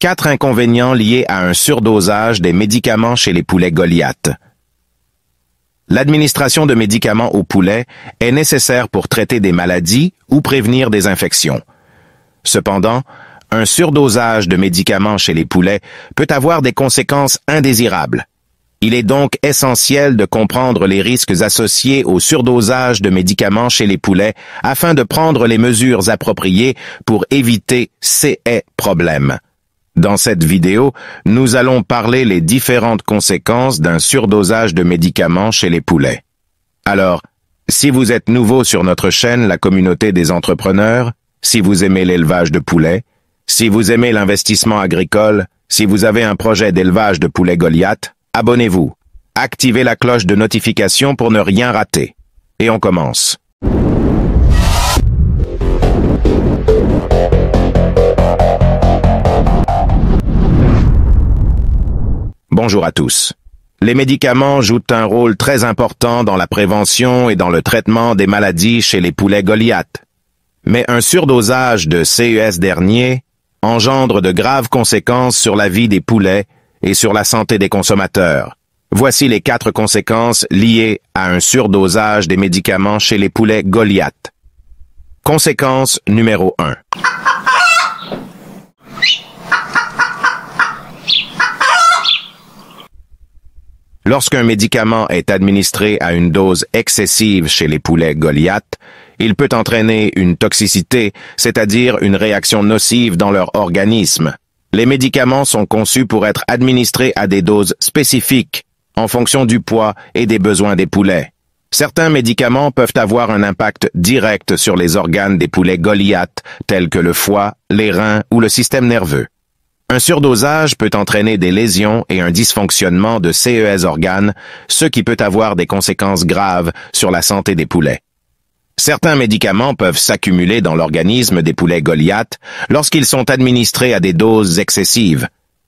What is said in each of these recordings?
Quatre inconvénients liés à un surdosage des médicaments chez les poulets Goliath. L'administration de médicaments aux poulets est nécessaire pour traiter des maladies ou prévenir des infections. Cependant, un surdosage de médicaments chez les poulets peut avoir des conséquences indésirables. Il est donc essentiel de comprendre les risques associés au surdosage de médicaments chez les poulets afin de prendre les mesures appropriées pour éviter ces problèmes. Dans cette vidéo, nous allons parler les différentes conséquences d'un surdosage de médicaments chez les poulets. Alors, si vous êtes nouveau sur notre chaîne La communauté des entrepreneurs, si vous aimez l'élevage de poulets, si vous aimez l'investissement agricole, si vous avez un projet d'élevage de poulets Goliath, abonnez-vous. Activez la cloche de notification pour ne rien rater. Et on commence. Bonjour à tous. Les médicaments jouent un rôle très important dans la prévention et dans le traitement des maladies chez les poulets Goliath. Mais un surdosage de CES dernier engendre de graves conséquences sur la vie des poulets et sur la santé des consommateurs. Voici les quatre conséquences liées à un surdosage des médicaments chez les poulets Goliath. Conséquence numéro 1. Lorsqu'un médicament est administré à une dose excessive chez les poulets Goliath, il peut entraîner une toxicité, c'est-à-dire une réaction nocive dans leur organisme. Les médicaments sont conçus pour être administrés à des doses spécifiques, en fonction du poids et des besoins des poulets. Certains médicaments peuvent avoir un impact direct sur les organes des poulets Goliath, tels que le foie, les reins ou le système nerveux. Un surdosage peut entraîner des lésions et un dysfonctionnement de CES organes, ce qui peut avoir des conséquences graves sur la santé des poulets. Certains médicaments peuvent s'accumuler dans l'organisme des poulets Goliath lorsqu'ils sont administrés à des doses excessives.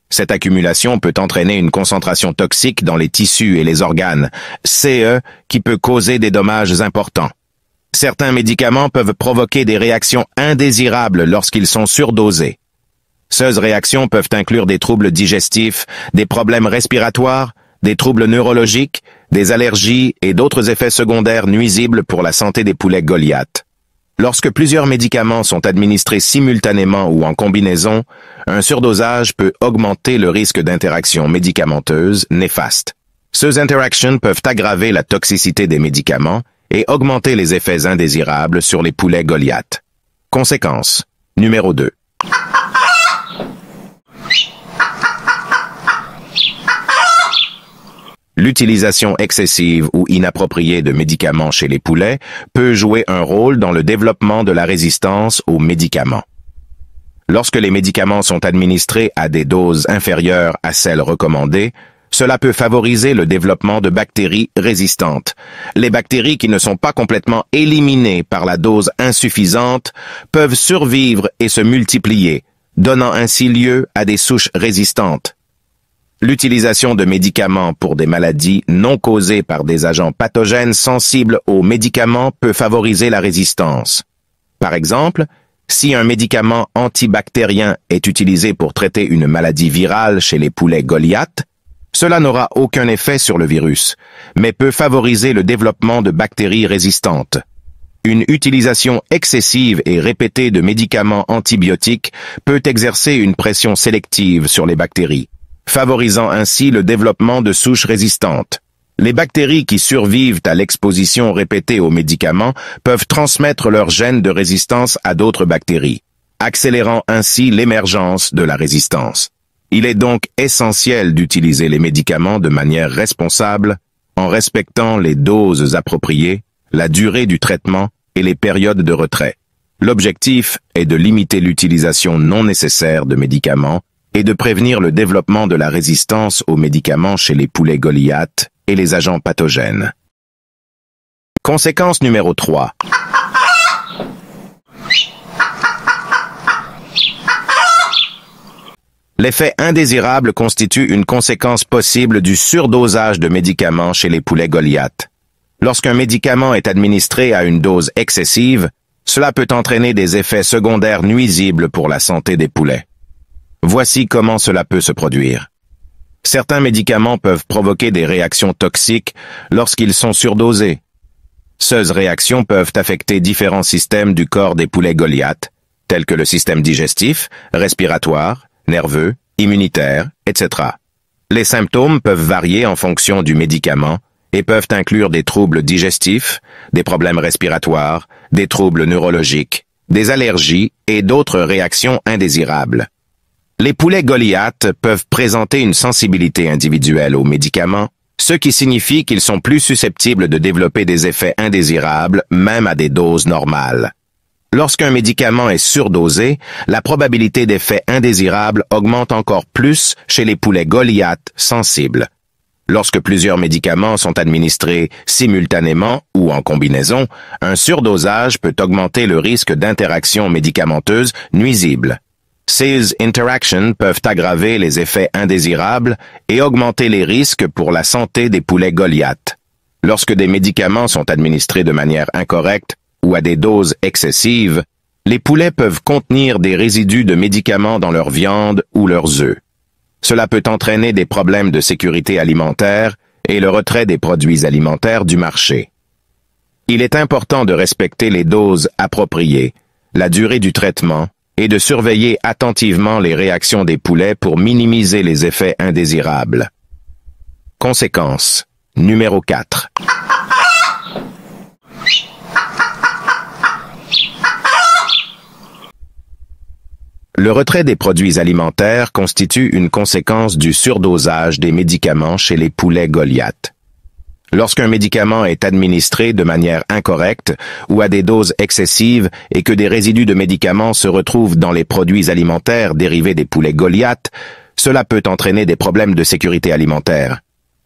Cette accumulation peut entraîner une concentration toxique dans les tissus et les organes, CE, qui peut causer des dommages importants. Certains médicaments peuvent provoquer des réactions indésirables lorsqu'ils sont surdosés. Ces réactions peuvent inclure des troubles digestifs, des problèmes respiratoires, des troubles neurologiques, des allergies et d'autres effets secondaires nuisibles pour la santé des poulets Goliath. Lorsque plusieurs médicaments sont administrés simultanément ou en combinaison, un surdosage peut augmenter le risque d'interactions médicamenteuses néfastes. Ces interactions peuvent aggraver la toxicité des médicaments et augmenter les effets indésirables sur les poulets Goliath. Conséquence numéro 2. L'utilisation excessive ou inappropriée de médicaments chez les poulets peut jouer un rôle dans le développement de la résistance aux médicaments. Lorsque les médicaments sont administrés à des doses inférieures à celles recommandées, cela peut favoriser le développement de bactéries résistantes. Les bactéries qui ne sont pas complètement éliminées par la dose insuffisante peuvent survivre et se multiplier, donnant ainsi lieu à des souches résistantes. L'utilisation de médicaments pour des maladies non causées par des agents pathogènes sensibles aux médicaments peut favoriser la résistance. Par exemple, si un médicament antibactérien est utilisé pour traiter une maladie virale chez les poulets Goliath, cela n'aura aucun effet sur le virus, mais peut favoriser le développement de bactéries résistantes. Une utilisation excessive et répétée de médicaments antibiotiques peut exercer une pression sélective sur les bactéries, favorisant ainsi le développement de souches résistantes. Les bactéries qui survivent à l'exposition répétée aux médicaments peuvent transmettre leurs gènes de résistance à d'autres bactéries, accélérant ainsi l'émergence de la résistance. Il est donc essentiel d'utiliser les médicaments de manière responsable, en respectant les doses appropriées, la durée du traitement et les périodes de retrait. L'objectif est de limiter l'utilisation non nécessaire de médicaments et de prévenir le développement de la résistance aux médicaments chez les poulets Goliath et les agents pathogènes. Conséquence numéro 3. L'effet indésirable constitue une conséquence possible du surdosage de médicaments chez les poulets Goliath. Lorsqu'un médicament est administré à une dose excessive, cela peut entraîner des effets secondaires nuisibles pour la santé des poulets. Voici comment cela peut se produire. Certains médicaments peuvent provoquer des réactions toxiques lorsqu'ils sont surdosés. Ces réactions peuvent affecter différents systèmes du corps des poulets Goliath, tels que le système digestif, respiratoire, nerveux, immunitaire, etc. Les symptômes peuvent varier en fonction du médicament et peuvent inclure des troubles digestifs, des problèmes respiratoires, des troubles neurologiques, des allergies et d'autres réactions indésirables. Les poulets Goliath peuvent présenter une sensibilité individuelle aux médicaments, ce qui signifie qu'ils sont plus susceptibles de développer des effets indésirables, même à des doses normales. Lorsqu'un médicament est surdosé, la probabilité d'effets indésirables augmente encore plus chez les poulets Goliath sensibles. Lorsque plusieurs médicaments sont administrés simultanément ou en combinaison, un surdosage peut augmenter le risque d'interactions médicamenteuses nuisibles. Ces interactions peuvent aggraver les effets indésirables et augmenter les risques pour la santé des poulets Goliath. Lorsque des médicaments sont administrés de manière incorrecte ou à des doses excessives, les poulets peuvent contenir des résidus de médicaments dans leur viande ou leurs œufs. Cela peut entraîner des problèmes de sécurité alimentaire et le retrait des produits alimentaires du marché. Il est important de respecter les doses appropriées, la durée du traitement et de surveiller attentivement les réactions des poulets pour minimiser les effets indésirables. Conséquence numéro 4. Le retrait des produits alimentaires constitue une conséquence du surdosage des médicaments chez les poulets Goliath. Lorsqu'un médicament est administré de manière incorrecte ou à des doses excessives et que des résidus de médicaments se retrouvent dans les produits alimentaires dérivés des poulets Goliath, cela peut entraîner des problèmes de sécurité alimentaire.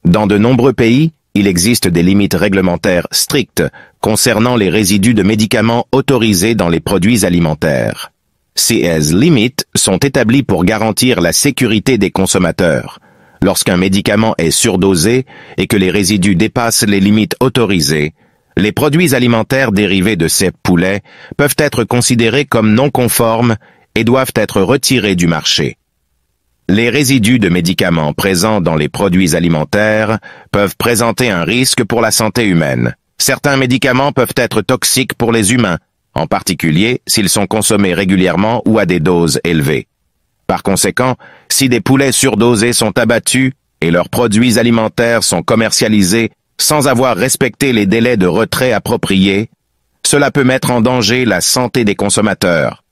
Dans de nombreux pays, il existe des limites réglementaires strictes concernant les résidus de médicaments autorisés dans les produits alimentaires. Ces limites sont établies pour garantir la sécurité des consommateurs. Lorsqu'un médicament est surdosé et que les résidus dépassent les limites autorisées, les produits alimentaires dérivés de ces poulets peuvent être considérés comme non conformes et doivent être retirés du marché. Les résidus de médicaments présents dans les produits alimentaires peuvent présenter un risque pour la santé humaine. Certains médicaments peuvent être toxiques pour les humains, en particulier s'ils sont consommés régulièrement ou à des doses élevées. Par conséquent, si des poulets surdosés sont abattus et leurs produits alimentaires sont commercialisés sans avoir respecté les délais de retrait appropriés, cela peut mettre en danger la santé des consommateurs.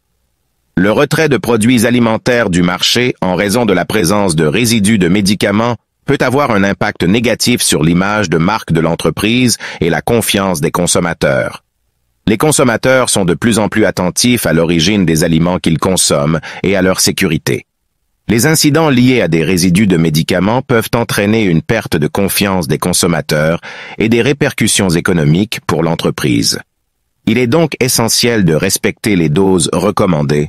Le retrait de produits alimentaires du marché en raison de la présence de résidus de médicaments peut avoir un impact négatif sur l'image de marque de l'entreprise et la confiance des consommateurs. Les consommateurs sont de plus en plus attentifs à l'origine des aliments qu'ils consomment et à leur sécurité. Les incidents liés à des résidus de médicaments peuvent entraîner une perte de confiance des consommateurs et des répercussions économiques pour l'entreprise. Il est donc essentiel de respecter les doses recommandées,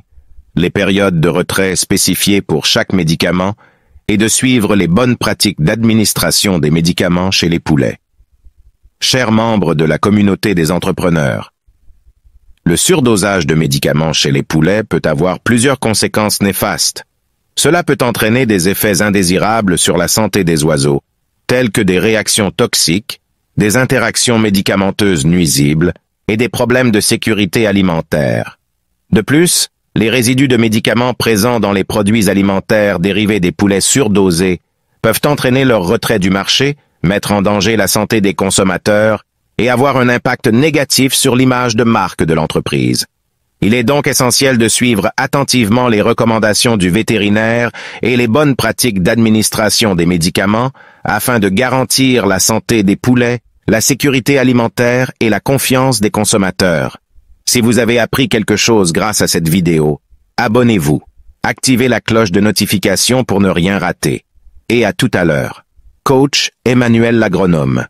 les périodes de retrait spécifiées pour chaque médicament et de suivre les bonnes pratiques d'administration des médicaments chez les poulets. Chers membres de la communauté des entrepreneurs, le surdosage de médicaments chez les poulets peut avoir plusieurs conséquences néfastes. Cela peut entraîner des effets indésirables sur la santé des oiseaux, tels que des réactions toxiques, des interactions médicamenteuses nuisibles et des problèmes de sécurité alimentaire. De plus, les résidus de médicaments présents dans les produits alimentaires dérivés des poulets surdosés peuvent entraîner leur retrait du marché, mettre en danger la santé des consommateurs et avoir un impact négatif sur l'image de marque de l'entreprise. Il est donc essentiel de suivre attentivement les recommandations du vétérinaire et les bonnes pratiques d'administration des médicaments afin de garantir la santé des poulets, la sécurité alimentaire et la confiance des consommateurs. Si vous avez appris quelque chose grâce à cette vidéo, abonnez-vous, activez la cloche de notification pour ne rien rater. Et à tout à l'heure. Coach Emmanuel l'agronome.